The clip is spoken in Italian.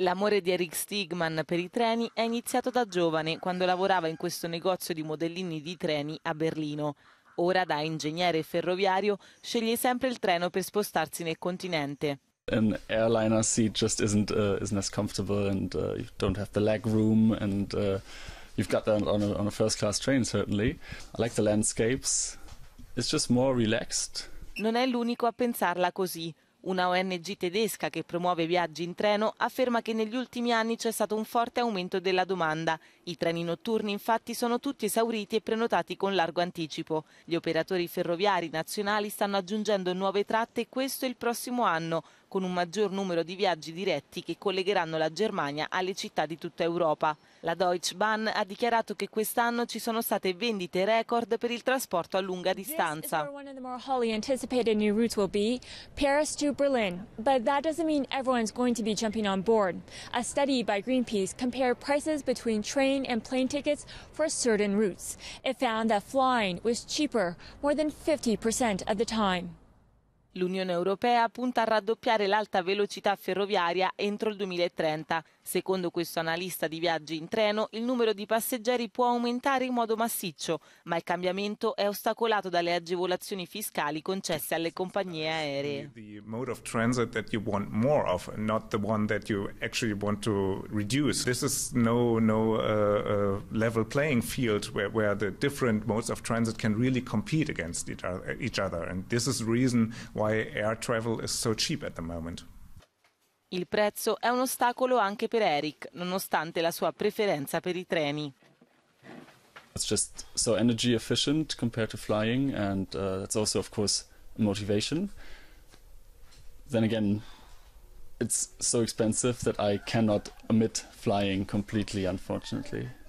L'amore di Eric Stigman per i treni è iniziato da giovane, quando lavorava in questo negozio di modellini di treni a Berlino. Ora, da ingegnere ferroviario, sceglie sempre il treno per spostarsi nel continente. An airliner seat just isn't, uh, isn't as comfortable and uh, you don't have the leg room and uh, you've got that on a, on a first class train certainly. I like the landscapes. It's just more relaxed. Non è l'unico a pensarla così. Una ONG tedesca che promuove viaggi in treno afferma che negli ultimi anni c'è stato un forte aumento della domanda. I treni notturni infatti sono tutti esauriti e prenotati con largo anticipo. Gli operatori ferroviari nazionali stanno aggiungendo nuove tratte questo e il prossimo anno, con un maggior numero di viaggi diretti che collegheranno la Germania alle città di tutta Europa. La Deutsche Bahn ha dichiarato che quest'anno ci sono state vendite record per il trasporto a lunga distanza to Berlin, but that doesn't mean everyone's going to be jumping on board. A study by Greenpeace compared prices between train and plane tickets for certain routes. It found that flying was cheaper more than 50% of the time. L'Unione Europea punta a raddoppiare l'alta velocità ferroviaria entro il 2030. Secondo questo analista di viaggi in treno, il numero di passeggeri può aumentare in modo massiccio, ma il cambiamento è ostacolato dalle agevolazioni fiscali concesse alle compagnie aeree. No, no, uh, uh, level playing field where, where the different modes of transit can really compete against each other. And this is the reason why air travel is so cheap at the moment. Il prezzo è un ostacolo anche per Eric, nonostante la sua preferenza per i treni. It's just so energy efficient compared to flying and uh, that's also of course motivation. Then again, it's so expensive that I cannot omit flying completely unfortunately.